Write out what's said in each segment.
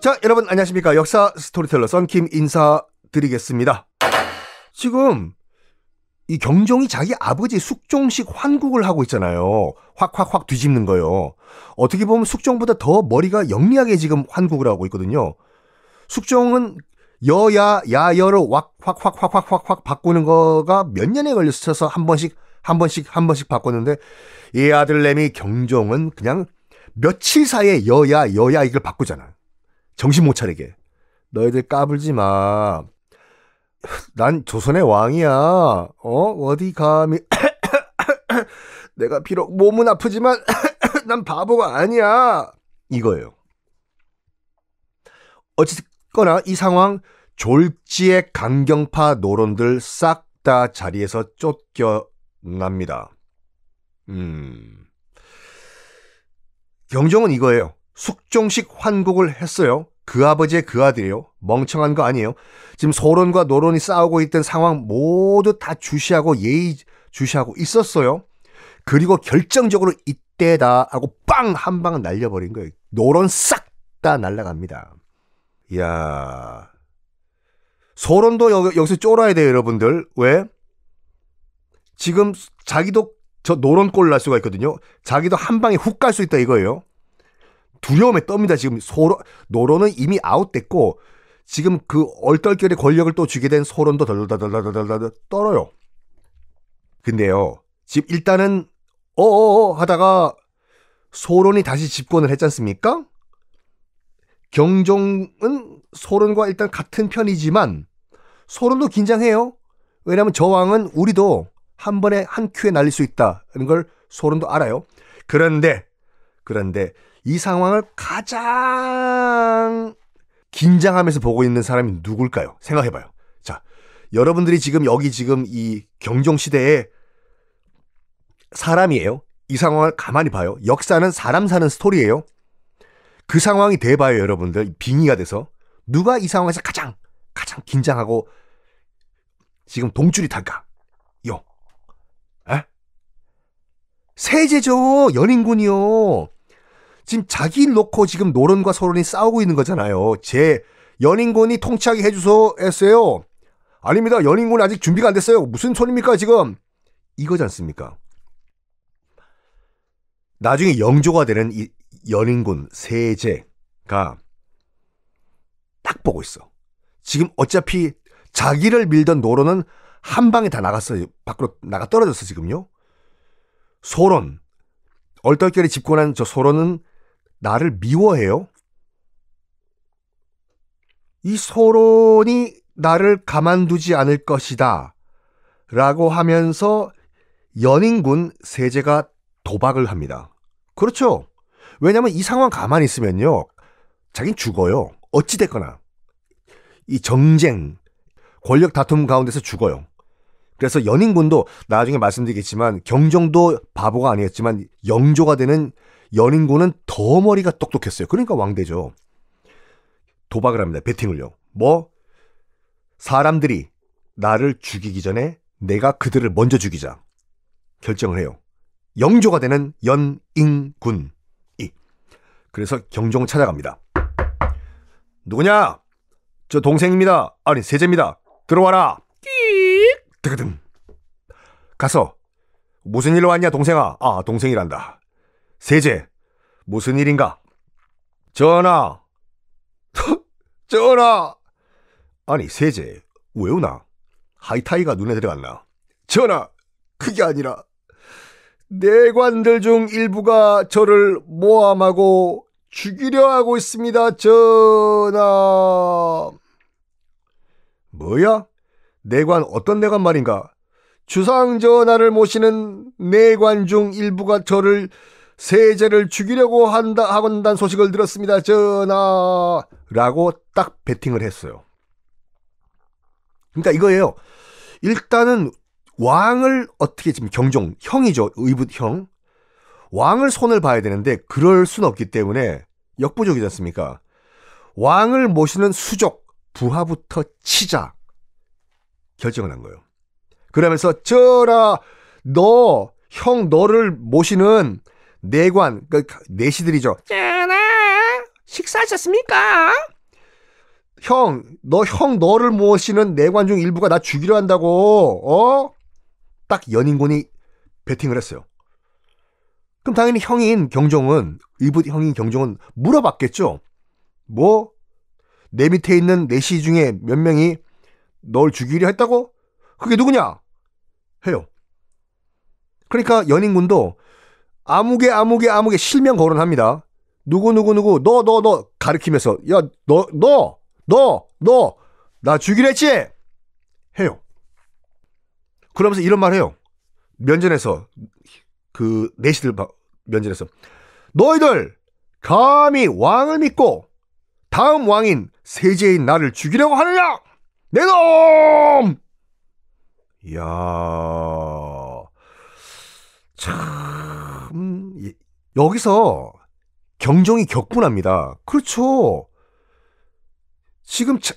자, 여러분 안녕하십니까? 역사 스토리텔러 썬킴 인사드리겠습니다. 지금 이 경종이 자기 아버지 숙종식 환국을 하고 있잖아요. 확확확 뒤집는 거요. 어떻게 보면 숙종보다 더 머리가 영리하게 지금 환국을 하고 있거든요. 숙종은 여야 야여로 확확확확확확 바꾸는 거가 몇 년에 걸려서 서한 번씩 한 번씩 한 번씩 바꿨는데 이 아들내미 경종은 그냥 며칠 사이에 여야 여야 이걸 바꾸잖아 정신 못 차리게. 너희들 까불지 마. 난 조선의 왕이야. 어? 어디 감히 내가 비록 몸은 아프지만 난 바보가 아니야. 이거예요. 어쨌거나 이 상황 졸지의 강경파 노론들 싹 다 자리에서 쫓겨납니다. 음. 경종은 이거예요. 숙종식 환국을 했어요. 그 아버지의 그 아들이요. 멍청한 거 아니에요. 지금 소론과 노론이 싸우고 있던 상황 모두 다 주시하고 예의 주시하고 있었어요. 그리고 결정적으로 이때다 하고 빵 한 방 날려버린 거예요. 노론 싹 다 날라갑니다. 이야. 소론도 여기서 쫄아야 돼요, 여러분들. 왜? 지금 자기도 저 노런 꼴날 수가 있거든요. 자기도 한 방에 훅 갈 수 있다 이거예요. 두려움에 떱니다. 지금 소론, 노론은 이미 아웃됐고 지금 그 얼떨결에 권력을 또 쥐게 된 소론도 덜덜덜덜덜덜 떨어요. 근데요. 지금 일단은 어어어 하다가 소론이 다시 집권을 했지 않습니까? 경종은 소론과 일단 같은 편이지만 소론도 긴장해요. 왜냐면 저왕은 우리도 한 번에 한 큐에 날릴 수 있다는 걸 소론도 알아요. 그런데 그런데 이 상황을 가장 긴장하면서 보고 있는 사람이 누굴까요? 생각해봐요. 자, 여러분들이 지금 여기 지금 이 경종 시대에 사람이에요. 이 상황을 가만히 봐요. 역사는 사람 사는 스토리예요. 그 상황이 돼봐요, 여러분들. 빙의가 돼서 누가 이 상황에서 가장 가장 긴장하고 지금 동줄이 탈까? 요 세제죠. 연인군이요. 지금 자기 놓고 지금 노론과 서론이 싸우고 있는 거잖아요. 제 연인군이 통치하게 해주소 했어요. 아닙니다. 연인군 아직 준비가 안 됐어요. 무슨 소리입니까 지금? 이거지 않습니까? 나중에 영조가 되는 이 연인군 세제가 딱 보고 있어. 지금 어차피 자기를 밀던 노론은 한 방에 다 나갔어요. 밖으로 나가 떨어졌어 지금요. 소론, 얼떨결에 집권한 저 소론은 나를 미워해요. 이 소론이 나를 가만두지 않을 것이다. 라고 하면서 연인군 세제가 도박을 합니다. 그렇죠. 왜냐면 이 상황 가만히 있으면요. 자긴 죽어요. 어찌됐거나. 이 정쟁, 권력 다툼 가운데서 죽어요. 그래서 연인군도 나중에 말씀드리겠지만 경정도 바보가 아니었지만 영조가 되는 연인군은 더 머리가 똑똑했어요. 그러니까 왕대죠. 도박을 합니다. 베팅을요. 뭐 사람들이 나를 죽이기 전에 내가 그들을 먼저 죽이자 결정을 해요. 영조가 되는 연인군이 그래서 경종을 찾아갑니다. 누구냐? 저 동생입니다. 아니 세제입니다. 들어와라. 드그등. 가서 무슨 일로 왔냐 동생아? 아 동생이란다. 세제 무슨 일인가? 전하. 전화 아니 세제 왜 오나? 하이타이가 눈에 들어갔나? 전화 그게 아니라 내관들 중 일부가 저를 모함하고 죽이려 하고 있습니다. 전화 뭐야? 내관 어떤 내관 말인가? 주상 전하를 모시는 내관 중 일부가 저를 세제를 죽이려고 한다 하건단 소식을 들었습니다. 전하라고 딱 베팅을 했어요. 그러니까 이거예요. 일단은 왕을 어떻게 지금 경종 형이죠. 의붓형. 왕을 손을 봐야 되는데 그럴 순 없기 때문에 역부족이지 않습니까? 왕을 모시는 수족 부하부터 치자. 결정을 한 거예요. 그러면서 저라 너 형 너를 모시는 내관 그러니까 내시들이죠. 짜라 식사하셨습니까? 형, 너, 형, 너를 모시는 내관 중 일부가 나 죽이려 한다고, 어? 딱 연인군이 베팅을 했어요. 그럼 당연히 형인 경종은, 일부 형인 경종은 물어봤겠죠? 뭐, 내 밑에 있는 내시 중에 몇 명이 널 죽이려 했다고? 그게 누구냐? 해요. 그러니까 연인군도 아무개 아무개 아무개 실명 거론합니다. 누구 누구 누구 너 너 너 가르키면서 야 너 너 너 너 나 죽이랬지 해요. 그러면서 이런 말 해요. 면전에서 그 내시들 면전에서 너희들 감히 왕을 믿고 다음 왕인 세제인 나를 죽이려고 하느냐? 내놈! 이야, 참, 여기서 경종이 격분합니다. 그렇죠. 지금, 자,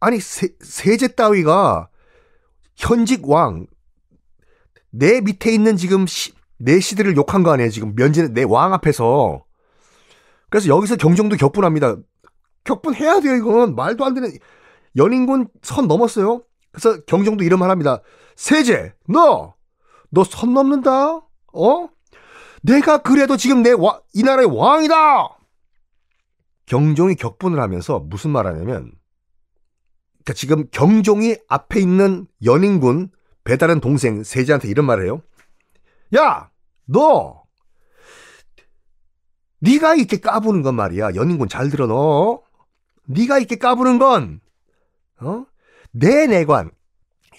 아니, 세, 세제 따위가 현직 왕, 내 밑에 있는 지금 시, 내 시대를 욕한 거 아니에요. 지금 면제, 내왕 앞에서. 그래서 여기서 경종도 격분합니다. 격분해야 돼요, 이건. 말도 안 되는. 연인군 선 넘었어요. 그래서 경정도 이런 말 합니다. 세제, 너! 너 선 넘는다? 어? 내가 그래도 지금 내 와, 이 나라의 왕이다! 경종이 격분을 하면서 무슨 말 하냐면, 그러니까 지금 경종이 앞에 있는 연인군, 배다른 동생 세제한테 이런 말을 해요. 야! 너! 네가 이렇게 까부는 건 말이야. 연인군 잘 들어 너. 네가 이렇게 까부는 건 어? 내 내관,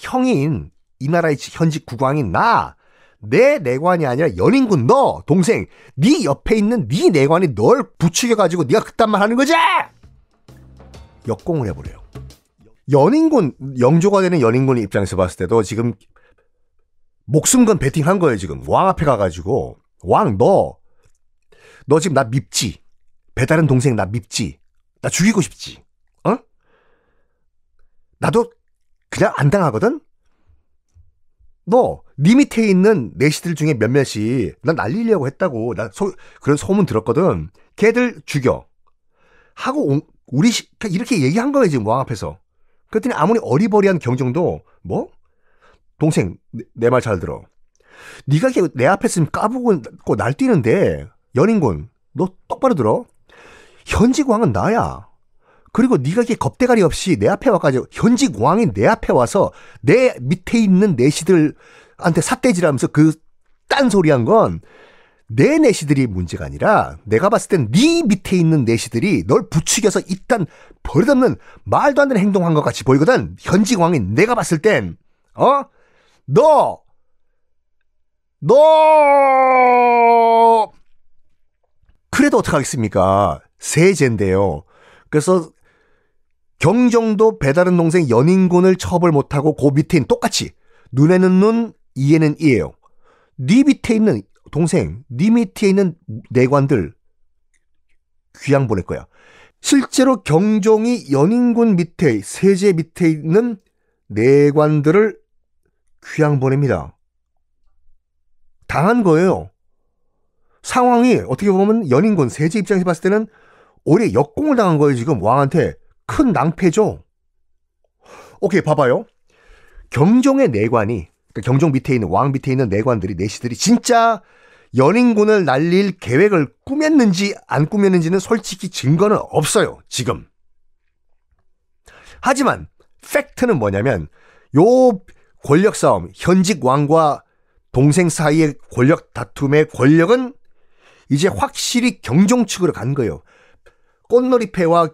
형인, 이 나라의 현직 국왕인 나, 내 내관이 아니라 연인군 너, 동생, 네 옆에 있는 네 내관이 널 부추겨가지고 네가 그딴 말 하는 거지! 역공을 해버려요. 연인군, 영조가 되는 연인군 입장에서 봤을 때도 지금 목숨 건 베팅한 거예요, 지금. 왕 앞에 가가지고. 왕, 너, 너 지금 나 밉지? 배다른 동생 나 밉지? 나 죽이고 싶지? 나도 그냥 안 당하거든? 너, 니 밑에 있는 내시들 중에 몇몇이 난 날리려고 했다고. 나 소, 그런 소문 들었거든. 걔들 죽여. 하고, 온, 우리, 시, 이렇게 얘기한 거야, 지금 왕 앞에서. 그랬더니 아무리 어리버리한 경정도, 뭐? 동생, 내 말 잘 들어. 니가내 앞에 있으면 까부고 날뛰는데, 연인군, 너 똑바로 들어. 현직 왕은 나야. 그리고 네가 이게 겁대가리 없이 내 앞에 와가지고 현직 왕인 내 앞에 와서 내 밑에 있는 내시들한테 삿대질하면서 그 딴소리한 건 내 내시들이 문제가 아니라 내가 봤을 땐 네 밑에 있는 내시들이 널 부추겨서 이딴 버릇없는 말도 안 되는 행동한 것 같이 보이거든 현직 왕인 내가 봤을 땐 어? 너! 너! 그래도 어떡하겠습니까? 세제인데요. 그래서 경정도 배다른 동생 연인군을 처벌 못하고 그 밑에는 똑같이 눈에는 눈, 이에는 이예요. 네 밑에 있는 동생, 네 밑에 있는 내관들 귀양 보낼 거야. 실제로 경종이 연인군 밑에 세제 밑에 있는 내관들을 귀양 보냅니다. 당한 거예요. 상황이 어떻게 보면 연인군 세제 입장에서 봤을 때는 오히려 역공을 당한 거예요. 지금 왕한테 큰 낭패죠. 오케이, 봐봐요. 경종의 내관이, 그러니까 경종 밑에 있는, 왕 밑에 있는 내관들이, 내시들이 진짜 연인군을 날릴 계획을 꾸몄는지 안 꾸몄는지는 솔직히 증거는 없어요, 지금. 하지만, 팩트는 뭐냐면, 요 권력 싸움, 현직 왕과 동생 사이의 권력 다툼의 권력은 이제 확실히 경종 측으로 간 거예요. 꽃놀이패와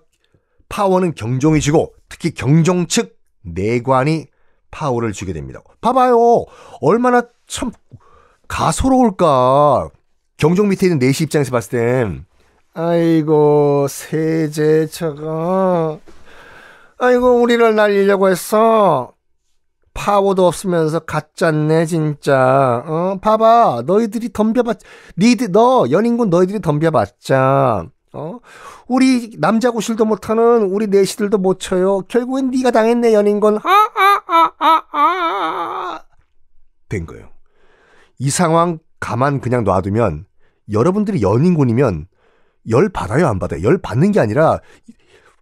파워는 경종이 지고 특히 경종 측 내관이 파워를 주게 됩니다. 봐봐요. 얼마나 참 가소로울까. 경종 밑에 있는 내시 입장에서 봤을 땐 아이고 세제차가 아이고 우리를 날리려고 했어. 파워도 없으면서 가짜네 진짜. 어 봐봐 너희들이 덤벼봤 니드너 연인군 너희들이 덤벼봤자 어? 우리 남자 구실도 못하는 우리 내시들도 못 쳐요. 결국엔 네가 당했네 연인건 아아아아아 아, 아, 아. 된 거예요. 이 상황 가만 그냥 놔두면 여러분들이 연인군이면 열 받아요 안 받아요? 열 받는 게 아니라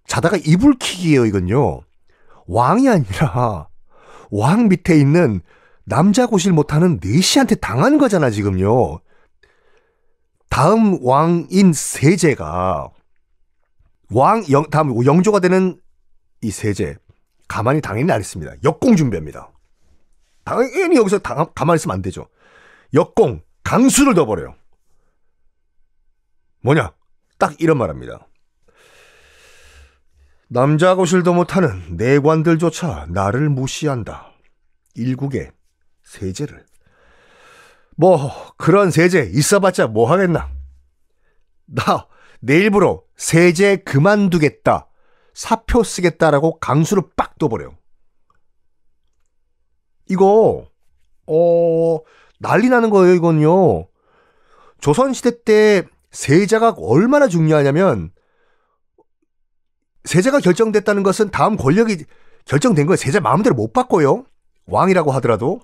자다가 이불킥이에요 이건요. 왕이 아니라 왕 밑에 있는 남자 고실 못하는 내시한테 당한 거잖아 지금요. 다음 왕인 세제가 왕 영, 다음 영조가 되는 이 세제 가만히 당연히 안 했습니다. 역공 준비합니다. 당연히 여기서 당, 가만히 있으면 안 되죠. 역공 강수를 더 버려요. 뭐냐? 딱 이런 말합니다. 남자 고실도 못하는 내관들조차 나를 무시한다. 일국의 세제를 뭐 그런 세제 있어봤자 뭐 하겠나. 나 내일부로 세제 그만두겠다. 사표 쓰겠다라고 강수를 빡둬버려 이거 어 난리 나는 거예요 이건요. 조선시대 때 세자가 얼마나 중요하냐면 세자가 결정됐다는 것은 다음 권력이 결정된 거예요. 세자 마음대로 못 바꿔요. 왕이라고 하더라도.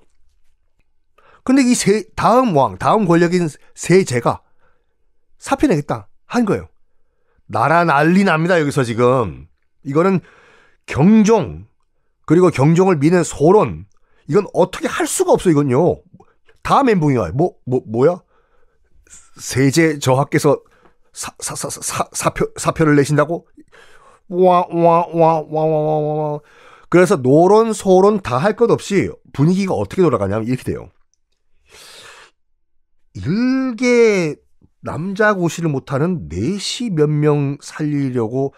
근데 이 세, 다음 왕, 다음 권력인 세제가 사표내겠다 한 거예요. 나라 난리 납니다, 여기서 지금. 이거는 경종, 그리고 경종을 미는 소론, 이건 어떻게 할 수가 없어, 이건요. 다 멘붕이 와요. 뭐, 뭐, 뭐야? 세제 저하께서 사, 사, 사, 사, 사표, 사표를 내신다고? 와, 와, 와, 와, 와, 와, 와. 그래서 노론, 소론 다 할 것 없이 분위기가 어떻게 돌아가냐면 이렇게 돼요. 일개 남자 고시를 못하는 내시 네 몇명 살리려고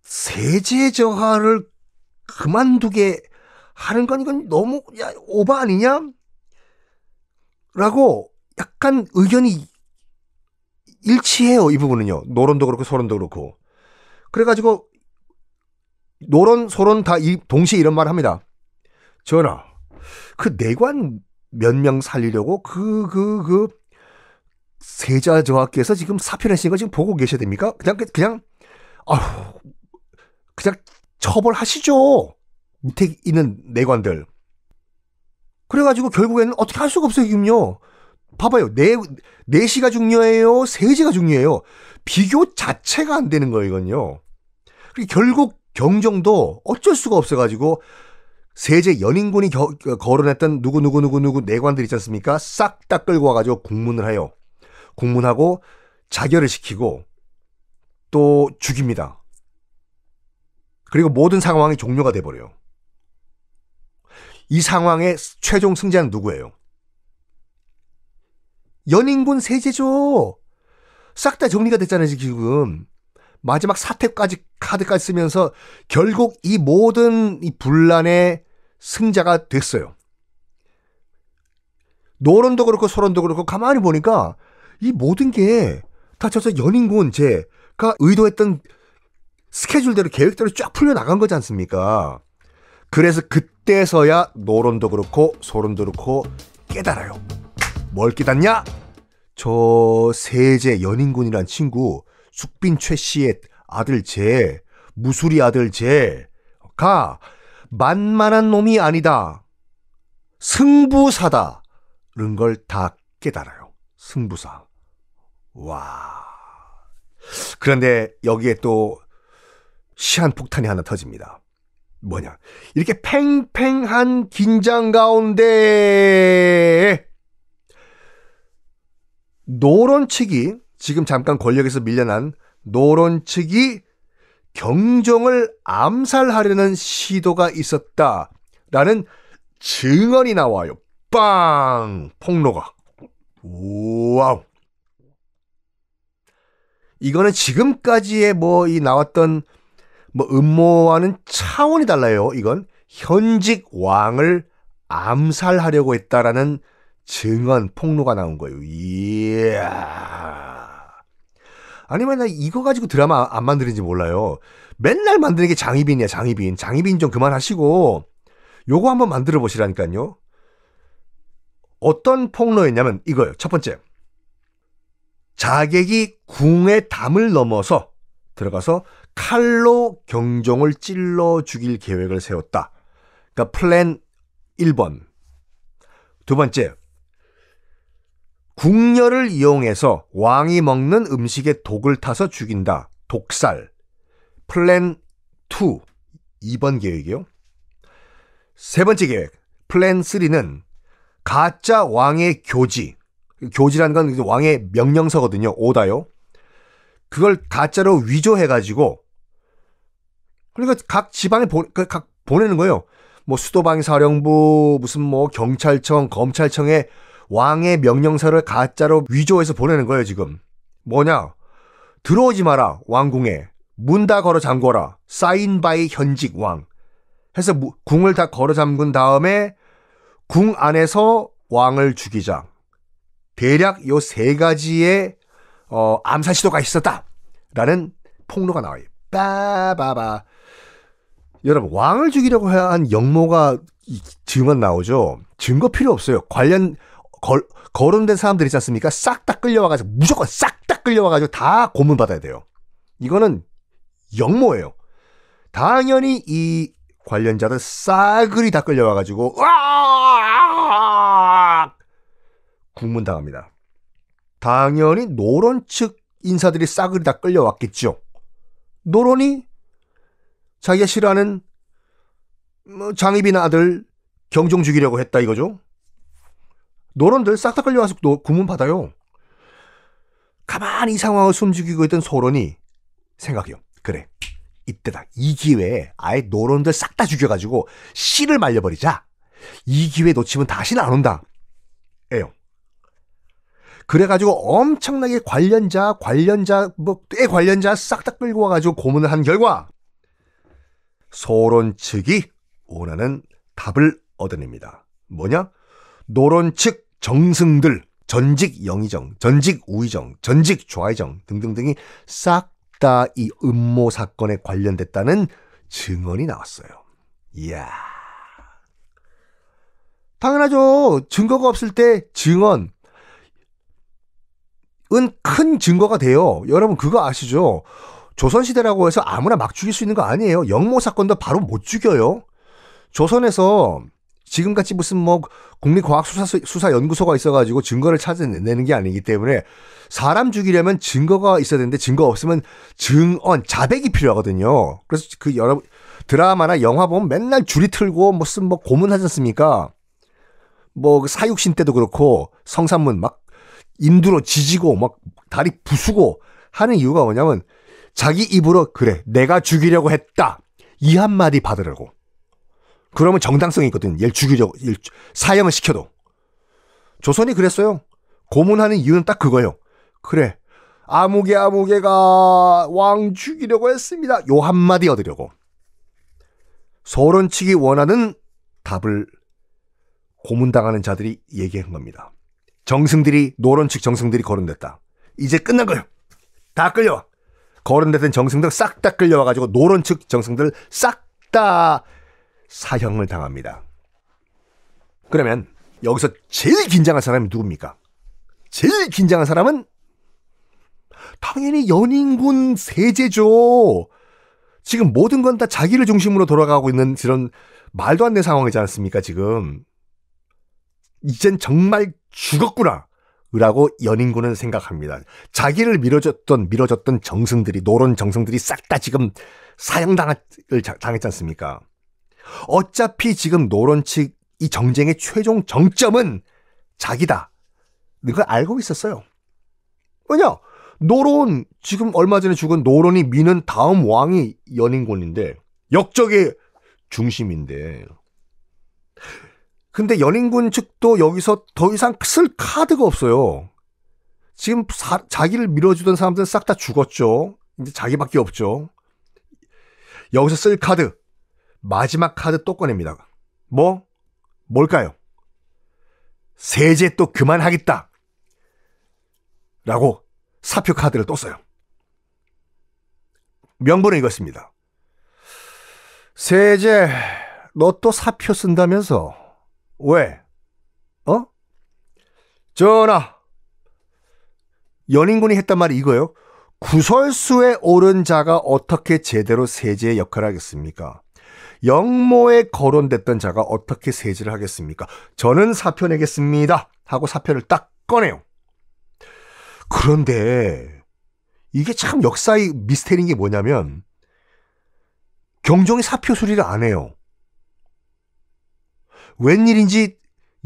세제 저하를 그만두게 하는 건 이건 너무 야, 오바 아니냐? 라고 약간 의견이 일치해요. 이 부분은요. 노론도 그렇고 소론도 그렇고. 그래가지고 노론 소론 다 이, 동시에 이런 말을 합니다. 전하, 그 내관 몇명 살리려고 그, 그, 그, 세자 저하께서 지금 사표내신 거 지금 보고 계셔야 됩니까? 그냥, 그냥, 아휴, 그냥 처벌하시죠. 밑에 있는 내관들. 그래가지고 결국에는 어떻게 할 수가 없어요, 지금요. 봐봐요. 내, 네, 내시가 네 중요해요? 세제가 중요해요? 비교 자체가 안 되는 거예요, 이건요. 그리고 결국 경정도 어쩔 수가 없어가지고 세제 연인군이 겨, 거론했던 누구누구누구누구 내관들 있지 않습니까? 싹 다 끌고 와가지고 국문을 해요. 국문하고 자결을 시키고 또 죽입니다. 그리고 모든 상황이 종료가 돼버려요. 이 상황의 최종 승자는 누구예요? 연인군 세제죠. 싹 다 정리가 됐잖아요, 지금. 마지막 사태까지 카드까지 쓰면서 결국 이 모든 이 분란의 승자가 됐어요. 노론도 그렇고 소론도 그렇고 가만히 보니까 이 모든 게 다 저서 연인군제가 의도했던 스케줄대로 계획대로 쫙 풀려나간 거지 않습니까? 그래서 그때서야 노론도 그렇고 소론도 그렇고 깨달아요. 뭘 깨닫냐? 저 세제 연인군이란 친구 숙빈 최 씨의 아들 제, 무수리 아들 제가 만만한 놈이 아니다. 승부사다는 걸 다 깨달아요. 승부사. 와. 그런데 여기에 또 시한 폭탄이 하나 터집니다. 뭐냐. 이렇게 팽팽한 긴장 가운데 노론 측이 지금 잠깐 권력에서 밀려난 노론 측이 경종을 암살하려는 시도가 있었다라는 증언이 나와요. 빵! 폭로가. 와우. 이거는 지금까지의 뭐 이 나왔던 뭐 음모와는 차원이 달라요. 이건 현직 왕을 암살하려고 했다라는 증언 폭로가 나온 거예요. 이야. 아니면 나 이거 가지고 드라마 안 만드는지 몰라요. 맨날 만드는 게 장희빈이야, 장희빈. 장희빈 좀 그만하시고 요거 한번 만들어 보시라니까요. 어떤 폭로였냐면 이거예요. 첫 번째. 자객이 궁의 담을 넘어서 들어가서 칼로 경종을 찔러 죽일 계획을 세웠다. 그러니까 플랜 1번. 두 번째, 궁녀를 이용해서 왕이 먹는 음식에 독을 타서 죽인다. 독살. 플랜 2. 2번 계획이요. 세 번째 계획. 플랜 3는 가짜 왕의 교지. 교지라는 건 왕의 명령서거든요. 오다요. 그걸 가짜로 위조해가지고 그러니까 각 지방에 보, 그 각 보내는 거예요. 뭐 수도방사령부, 무슨 뭐 경찰청, 검찰청에 왕의 명령서를 가짜로 위조해서 보내는 거예요, 지금. 뭐냐? 들어오지 마라, 왕궁에. 문 다 걸어 잠궈라. 사인 바이 현직 왕. 해서 궁을 다 걸어 잠근 다음에 궁 안에서 왕을 죽이자. 대략 요 세 가지의 어, 암살 시도가 있었다라는 폭로가 나와요. 빠바바. 여러분 왕을 죽이려고 해야 한 역모가 증언 나오죠. 증거 필요 없어요. 관련 걸, 거론된 사람들 있지 않습니까? 싹 다 끌려와가지고 무조건 싹 다 끌려와가지고 다 고문 받아야 돼요. 이거는 역모예요. 당연히 이 관련자들 싸그리 다 끌려와가지고 으악! 국문당합니다. 당연히 노론 측 인사들이 싸그리 다 끌려왔겠죠. 노론이 자기가 싫어하는 뭐 장희빈 아들 경종 죽이려고 했다 이거죠. 노론들 싹 다 끌려와서 구문 받아요. 가만히 이 상황을 숨죽이고 있던 소론이 생각해요. 그래. 이때다. 이 기회에 아예 노론들 싹 다 죽여가지고 씨를 말려버리자. 이 기회 놓치면 다시는 안 온다. 에요. 그래가지고 엄청나게 관련자, 관련자, 뭐, 꽤 관련자 싹 다 끌고 와가지고 고문을 한 결과, 소론 측이 원하는 답을 얻어냅니다. 뭐냐? 노론 측 정승들, 전직 영의정, 전직 우의정, 전직 좌의정 등등등이 싹 다 이 음모 사건에 관련됐다는 증언이 나왔어요. 이야. 당연하죠. 증거가 없을 때 증언, 은큰 증거가 돼요. 여러분 그거 아시죠? 조선시대라고 해서 아무나 막 죽일 수 있는 거 아니에요. 영모 사건도 바로 못 죽여요. 조선에서 지금같이 무슨 뭐 국립과학수사연구소가 있어가지고 증거를 찾아내는 게 아니기 때문에 사람 죽이려면 증거가 있어야 되는데 증거 없으면 증언, 자백이 필요하거든요. 그래서 그 여러 드라마나 영화 보면 맨날 줄이 틀고 무슨 뭐 고문하지 않습니까? 뭐 그 사육신 때도 그렇고 성산문 막 인두로 지지고 막 다리 부수고 하는 이유가 뭐냐면 자기 입으로 그래 내가 죽이려고 했다 이 한마디 받으려고 그러면 정당성이 있거든. 얘를 죽이려고, 얘를 사형을 시켜도. 조선이 그랬어요. 고문하는 이유는 딱 그거예요. 그래. 아무개 아무개가 왕 죽이려고 했습니다. 요 한마디 얻으려고. 소론 측이 원하는 답을 고문당하는 자들이 얘기한 겁니다. 정승들이 노론 측 정승들이 거론됐다. 이제 끝난 거예요. 다 끌려와. 거론됐던 정승들 싹 다 끌려와가지고 노론 측 정승들 싹다 사형을 당합니다. 그러면 여기서 제일 긴장한 사람이 누굽니까? 제일 긴장한 사람은 당연히 연인군 세제죠. 지금 모든 건 다 자기를 중심으로 돌아가고 있는 그런 말도 안 되는 상황이지 않습니까, 지금. 이젠 정말 죽었구나. 라고 연인군은 생각합니다. 자기를 밀어줬던, 밀어줬던 정승들이, 노론 정승들이 싹 다 지금 사형당을 당했지 않습니까? 어차피 지금 노론 측 이 정쟁의 최종 정점은 자기다. 그걸 알고 있었어요. 왜냐? 노론 지금 얼마 전에 죽은 노론이 미는 다음 왕이 연인군인데 역적의 중심인데 근데 연인군 측도 여기서 더 이상 쓸 카드가 없어요. 지금 사, 자기를 밀어주던 사람들은 싹 다 죽었죠. 이제 자기밖에 없죠. 여기서 쓸 카드 마지막 카드 또 꺼냅니다. 뭐? 뭘까요? 세제 또 그만하겠다! 라고 사표 카드를 또 써요. 명분은 이것입니다. 세제, 너 또 사표 쓴다면서? 왜? 어? 전하! 연인군이 했단 말이 이거예요. 구설수에 오른 자가 어떻게 제대로 세제의 역할을 하겠습니까? 영모에 거론됐던 자가 어떻게 세지를 하겠습니까? 저는 사표 내겠습니다. 하고 사표를 딱 꺼내요. 그런데 이게 참 역사의 미스테리인 게 뭐냐면 경종이 사표 수리를 안 해요. 웬일인지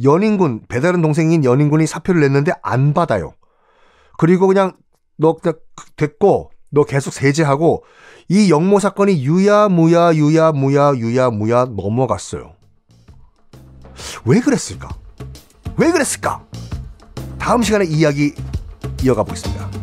연인군 배다른 동생인 연인군이 사표를 냈는데 안 받아요. 그리고 그냥 너 그냥 됐고 너 계속 세제하고 이 영모 사건이 유야무야 유야무야 유야무야 넘어갔어요. 왜 그랬을까? 왜 그랬을까? 다음 시간에 이야기 이어가 보겠습니다.